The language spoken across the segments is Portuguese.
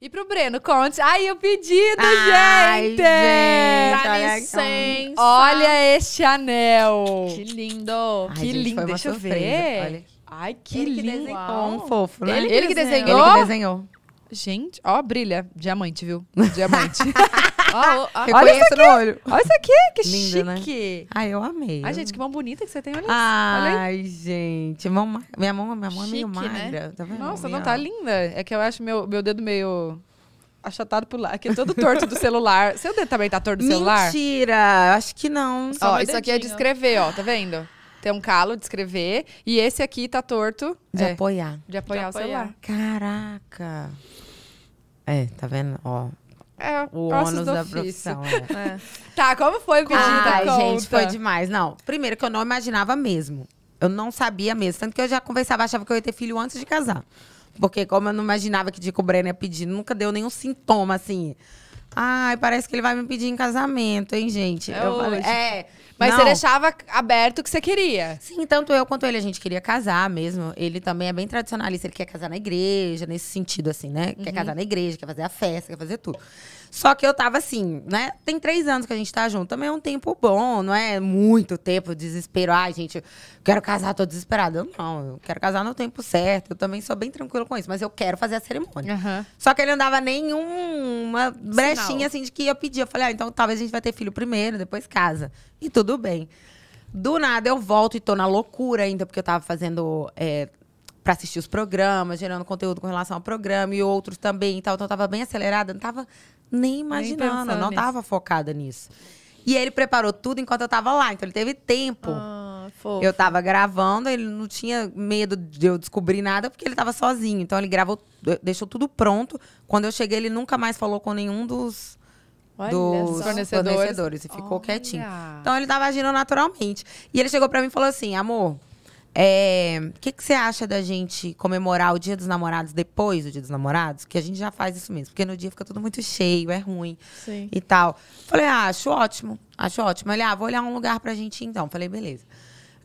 E pro Breno, conte. Ai, o pedido, Ai, gente! gente Dá olha, licença! Olha este anel! Que lindo! Ai, que gente, lindo! Deixa surpresa. eu ver. Olha Ai, que ele lindo! Que Um fofo, né? Ele que, ele que desenhou. desenhou. Ele que desenhou. Gente, ó, brilha. Diamante, viu? Diamante. olha isso aqui. olho. Olha isso aqui, que lindo, né? chique. Né? Ai, eu amei. Ai, gente, que mão bonita que você tem, olha isso. Ai, olha gente, mão, minha mão, minha mão chique, é meio né? magra. Né? Tá vendo? Nossa, minha não tá linda. É que eu acho meu, meu dedo meio achatado por lá, que é todo torto do celular. Seu dedo também tá torto do celular? Mentira, acho que não. Só ó, isso dedinho. aqui é de escrever, ó, tá vendo? Tem um calo de escrever e esse aqui tá torto. De é, apoiar. De apoiar de o apoiar. celular. Caraca. É, tá vendo? Ó, é, o ônus da profissão. É. é. Tá, como foi o pedido da conta? gente, foi demais. Não, primeiro que eu não imaginava mesmo. Eu não sabia mesmo. Tanto que eu já conversava, achava que eu ia ter filho antes de casar. Porque como eu não imaginava que Dico Breno né, ia pedir, nunca deu nenhum sintoma, assim. Ai, parece que ele vai me pedir em casamento, hein, gente? É eu hoje. falei, é... Mas não. você deixava aberto o que você queria. Sim, tanto eu quanto ele, a gente queria casar mesmo. Ele também é bem tradicionalista, ele quer casar na igreja, nesse sentido, assim, né? Uhum. Quer casar na igreja, quer fazer a festa, quer fazer tudo. Só que eu tava assim, né? Tem três anos que a gente tá junto. Também é um tempo bom, não é muito tempo, desespero. Ai, gente, quero casar, tô desesperada. não, eu quero casar no tempo certo. Eu também sou bem tranquilo com isso, mas eu quero fazer a cerimônia. Uhum. Só que ele não dava nenhuma brechinha, Sinal. assim, de que eu pedir. Eu falei, ah, então talvez a gente vai ter filho primeiro, depois casa. E tudo tudo bem. Do nada eu volto e tô na loucura ainda, porque eu tava fazendo. É, para assistir os programas, gerando conteúdo com relação ao programa e outros também e tal. Então eu tava bem acelerada, não tava nem imaginando, nem não nisso. tava focada nisso. E ele preparou tudo enquanto eu tava lá, então ele teve tempo. Ah, eu tava gravando, ele não tinha medo de eu descobrir nada, porque ele tava sozinho. Então ele gravou, deixou tudo pronto. Quando eu cheguei, ele nunca mais falou com nenhum dos dos fornecedores. fornecedores. e ficou Olha. quietinho. Então ele estava agindo naturalmente. E ele chegou para mim e falou assim: amor, o eh, é, que, que você acha da gente comemorar o Dia dos Namorados depois do Dia dos Namorados? Que a gente já faz isso mesmo, porque no dia fica tudo muito cheio, é ruim Sim. e tal. Falei, ah, acho ótimo, acho ótimo. Ele, ah, vou olhar um lugar pra gente ir, então. Falei, beleza.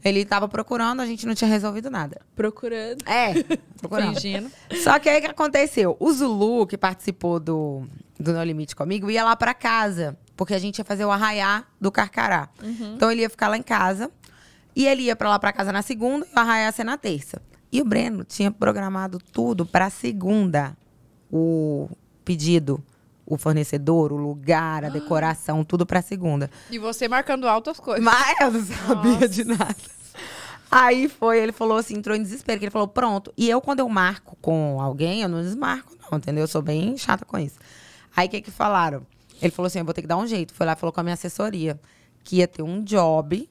Ele tava procurando, a gente não tinha resolvido nada. Procurando. É, procurando. Fingindo. Só que aí o que aconteceu? O Zulu, que participou do, do No Limite comigo, ia lá para casa. Porque a gente ia fazer o arraiar do Carcará. Uhum. Então ele ia ficar lá em casa. E ele ia para lá para casa na segunda e o arraiá ser na terça. E o Breno tinha programado tudo para segunda o pedido o fornecedor, o lugar, a ah. decoração, tudo pra segunda. E você marcando altas coisas. Mas eu não sabia Nossa. de nada. Aí foi, ele falou assim, entrou em desespero, que ele falou, pronto. E eu, quando eu marco com alguém, eu não desmarco, não, entendeu? Eu sou bem chata com isso. Aí o que, que falaram? Ele falou assim: eu vou ter que dar um jeito. Foi lá falou com a minha assessoria que ia ter um job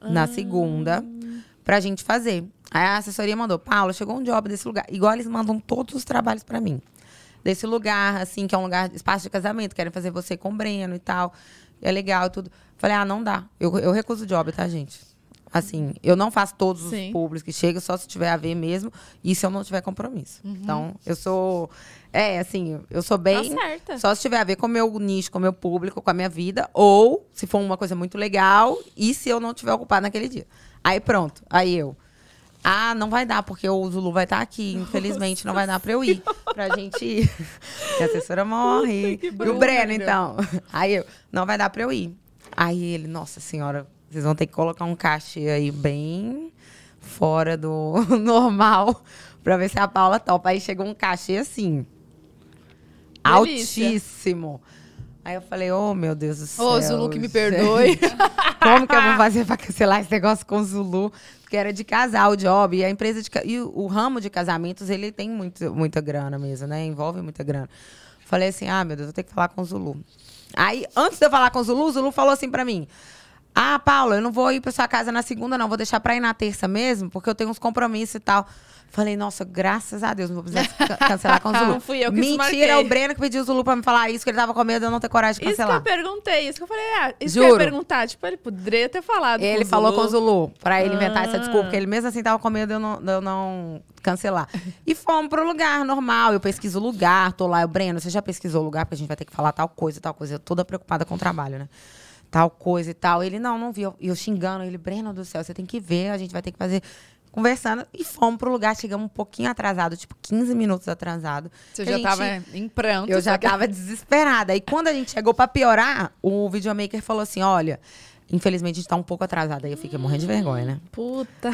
na ah. segunda pra gente fazer. Aí a assessoria mandou: Paula, chegou um job desse lugar. Igual eles mandam todos os trabalhos para mim desse lugar, assim, que é um lugar, espaço de casamento, querem fazer você com o Breno e tal. É legal tudo. Falei, ah, não dá. Eu, eu recuso job, tá, gente? Assim, eu não faço todos Sim. os públicos que chegam, só se tiver a ver mesmo, e se eu não tiver compromisso. Uhum. Então, eu sou. É, assim, eu sou bem. Tá só se tiver a ver com o meu nicho, com o meu público, com a minha vida, ou se for uma coisa muito legal, e se eu não tiver ocupado naquele dia. Aí pronto, aí eu. Ah, não vai dar, porque o Zulu vai estar tá aqui. Infelizmente, Nossa não vai dar pra eu ir pra gente ir. E a assessora morre. Puta, e o Breno, então. Aí eu, não vai dar pra eu ir. Aí ele, nossa senhora, vocês vão ter que colocar um cachê aí bem fora do normal pra ver se a Paula topa. Aí chegou um cachê assim. Delícia. Altíssimo. Aí eu falei, oh meu Deus do céu. Ô, Zulu, que me perdoe. Como que eu vou fazer pra cancelar esse negócio com o Zulu? Porque era de casal, job. E a empresa de. E o, ramo de casamentos, ele tem muito, muita grana mesmo, né? Envolve muita grana. Falei assim, ah, meu Deus, eu tenho que falar com o Zulu. Aí, antes de eu falar com o Zulu, o Zulu falou assim pra mim: ah, Paula, eu não vou ir pra sua casa na segunda, não. Vou deixar pra ir na terça mesmo, porque eu tenho uns compromissos e tal. Falei, nossa, graças a Deus, não vou precisar cancelar com o Zulu. Não fui eu que Mentira, é o Breno que pediu o Zulu pra me falar isso, que ele tava com medo de eu não ter coragem de cancelar. Isso que eu perguntei, isso que eu falei, ah, isso Juro. que eu ia perguntar. Tipo, ele poderia ter falado Ele com falou com o Zulu, pra ele inventar ah. essa desculpa, porque ele mesmo assim tava com medo de eu não, de eu não cancelar. E fomos pro lugar normal, eu pesquiso o lugar, tô lá. o Breno, você já pesquisou o lugar? Porque a gente vai ter que falar tal coisa, tal coisa. Eu toda preocupada com o trabalho, né? tal coisa e tal. Ele, não, não viu. E eu xingando ele, Breno do céu, você tem que ver, a gente vai ter que fazer. Conversando e fomos pro lugar, chegamos um pouquinho atrasado, tipo 15 minutos atrasado. Você já gente, tava em pranto. Eu já que... tava desesperada. E quando a gente chegou para piorar, o videomaker falou assim: olha, Infelizmente, a gente tá um pouco atrasada. Aí eu fiquei morrendo de vergonha, né? Puta.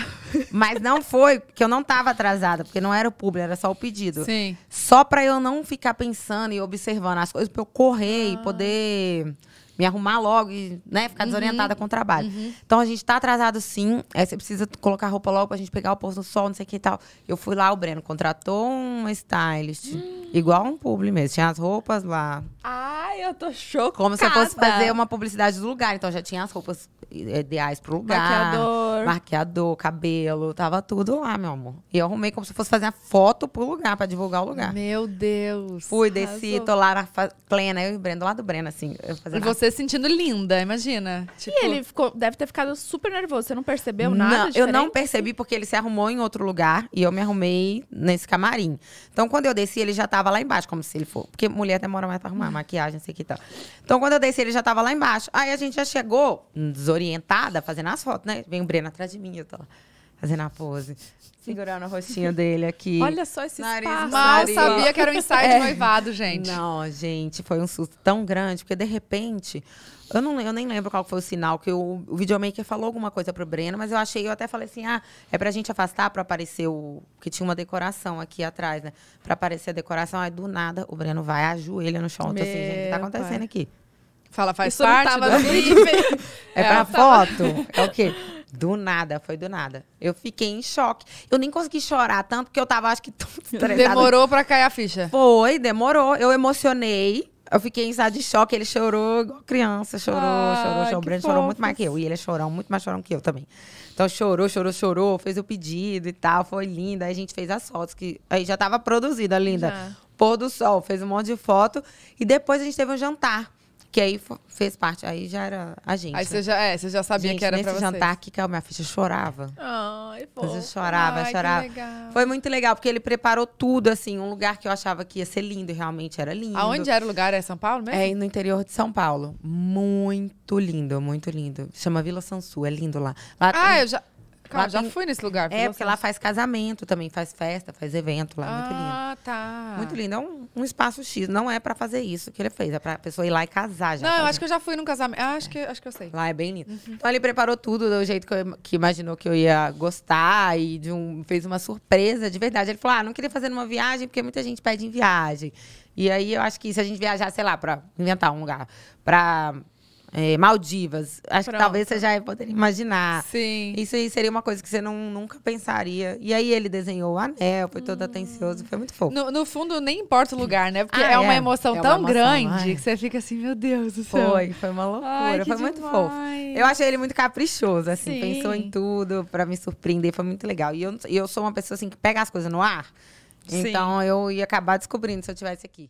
Mas não foi, que eu não tava atrasada, porque não era o público, era só o pedido. Sim. Só pra eu não ficar pensando e observando as coisas, pra eu correr ah. e poder me arrumar logo e, né, ficar uhum. desorientada com o trabalho. Uhum. Então a gente tá atrasado sim. Aí é, você precisa colocar roupa logo pra gente pegar o posto do sol, não sei o que e tal. Eu fui lá, o Breno contratou uma stylist, hum. igual um publi mesmo. Tinha as roupas lá. Ah. Ai, eu tô chocada. Como se eu fosse fazer uma publicidade do lugar. Então já tinha as roupas ideais pro lugar. Maquiador. Maquiador, cabelo, tava tudo lá, meu amor. E eu arrumei como se fosse fazer a foto pro lugar, pra divulgar o lugar. Meu Deus. Fui, desci, arrasou. tô lá na plena, eu e o Breno, do lado do Breno, assim. e você se sentindo linda, imagina. Tipo... E ele ficou, deve ter ficado super nervoso, você não percebeu nada Não, eu não percebi porque ele se arrumou em outro lugar e eu me arrumei nesse camarim. Então, quando eu desci, ele já tava lá embaixo, como se ele for. Porque mulher demora mais pra arrumar, maquiagem, sei que tal. Então, quando eu desci, ele já tava lá embaixo. Aí a gente já chegou, 18 orientada, fazendo as fotos, né? Vem o Breno atrás de mim, eu tô lá fazendo a pose. Segurando o rostinho dele aqui. Olha só esse nariz. Espaço, Mal nariz. sabia que era um ensaio é. noivado, gente. Não, gente, foi um susto tão grande, porque de repente. Eu, não, eu nem lembro qual foi o sinal, que o, o videomaker falou alguma coisa pro Breno, mas eu achei, eu até falei assim: ah, é pra gente afastar pra aparecer o. que tinha uma decoração aqui atrás, né? Pra aparecer a decoração. Aí do nada o Breno vai, ajoelha no chão. Eu tô assim, gente, o que tá acontecendo aqui? Fala, faz Isso parte. do... é, é pra tava... foto? É o quê? Do nada, foi do nada. Eu fiquei em choque. Eu nem consegui chorar tanto, porque eu tava, acho que, estressada. Demorou pra cair a ficha? Foi, demorou. Eu emocionei. Eu fiquei em estado de choque, ele chorou igual criança, chorou, ah, chorou, chorou. O Breno chorou muito mais que eu. E ele é chorão, muito mais chorão que eu também. Então chorou, chorou, chorou, fez o pedido e tal, foi linda. Aí a gente fez as fotos, que aí já tava produzida, linda. Já. Pôr do sol, fez um monte de foto. E depois a gente teve um jantar. Que aí fez parte, aí já era a gente. Aí você né? já, é, você já sabia gente, que era nesse pra vocês. jantar aqui, que a minha ficha chorava. Ai, pô. Você chorava, Ai, chorava. Foi muito legal, porque ele preparou tudo, assim, um lugar que eu achava que ia ser lindo, e realmente era lindo. Aonde era o lugar? É São Paulo mesmo? É, no interior de São Paulo. Muito lindo, muito lindo. Chama Vila Sansu, é lindo lá. lá ah, tem... eu já... Cara, lá já tem... fui nesse lugar. É, porque lá faz casamento também, faz festa, faz evento lá. Ah, muito lindo. Ah, tá. Muito lindo. É um, um espaço X. Não é pra fazer isso que ele fez. É pra pessoa ir lá e casar já. Não, eu tá acho que eu já fui num casamento. Ah, acho, que, acho que eu sei. Lá é bem lindo. Uhum. Então ele preparou tudo do jeito que, eu, que imaginou que eu ia gostar e de um, fez uma surpresa de verdade. Ele falou: ah, não queria fazer numa viagem porque muita gente pede em viagem. E aí eu acho que se a gente viajar, sei lá, pra inventar um lugar, pra é, Maldivas. Acho Pronto. que talvez você já poderia imaginar. Sim. Isso aí seria uma coisa que você não, nunca pensaria. E aí ele desenhou o anel, foi todo hum. atencioso, foi muito fofo. No, no, fundo, nem importa o lugar, né? Porque ah, é, uma é. emoção é. tão uma emoção, grande ai. Né? que você fica assim, meu Deus do céu. Foi, foi uma loucura, ai, foi muito fofo. Eu achei ele muito caprichoso, assim, Sim. pensou em tudo para me surpreender, foi muito legal. E eu, eu sou uma pessoa assim que pega as coisas no ar. Sim. Então eu ia acabar descobrindo se eu tivesse aqui.